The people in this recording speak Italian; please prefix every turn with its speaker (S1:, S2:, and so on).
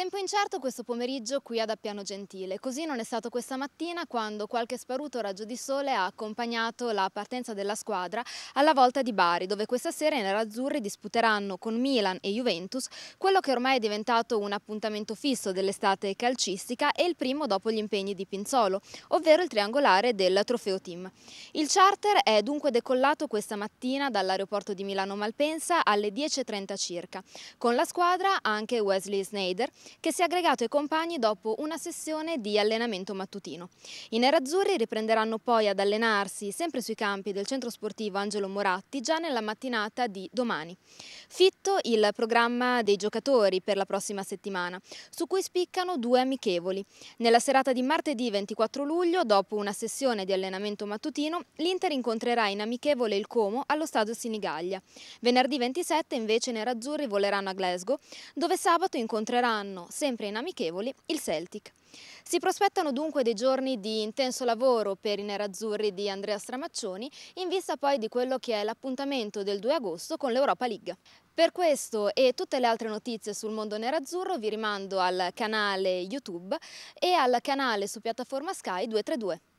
S1: Tempo incerto questo pomeriggio qui ad Appiano Gentile, così non è stato questa mattina quando qualche sparuto raggio di sole ha accompagnato la partenza della squadra alla volta di Bari, dove questa sera i nerazzurri disputeranno con Milan e Juventus quello che ormai è diventato un appuntamento fisso dell'estate calcistica e il primo dopo gli impegni di Pinzolo, ovvero il triangolare del trofeo team. Il charter è dunque decollato questa mattina dall'aeroporto di Milano Malpensa alle 10.30 circa, con la squadra anche Wesley Snyder, che si è aggregato ai compagni dopo una sessione di allenamento mattutino. I nerazzurri riprenderanno poi ad allenarsi sempre sui campi del centro sportivo Angelo Moratti già nella mattinata di domani. Fitto il programma dei giocatori per la prossima settimana, su cui spiccano due amichevoli. Nella serata di martedì 24 luglio, dopo una sessione di allenamento mattutino, l'Inter incontrerà in amichevole il Como allo stadio Sinigaglia. Venerdì 27 invece i nerazzurri voleranno a Glasgow, dove sabato incontreranno ospiteranno, sempre in amichevoli, il Celtic. Si prospettano dunque dei giorni di intenso lavoro per i nerazzurri di Andrea Stramaccioni, in vista poi di quello che è l'appuntamento del 2 agosto con l'Europa League. Per questo e tutte le altre notizie sul mondo nerazzurro vi rimando al canale YouTube e al canale su piattaforma Sky 232.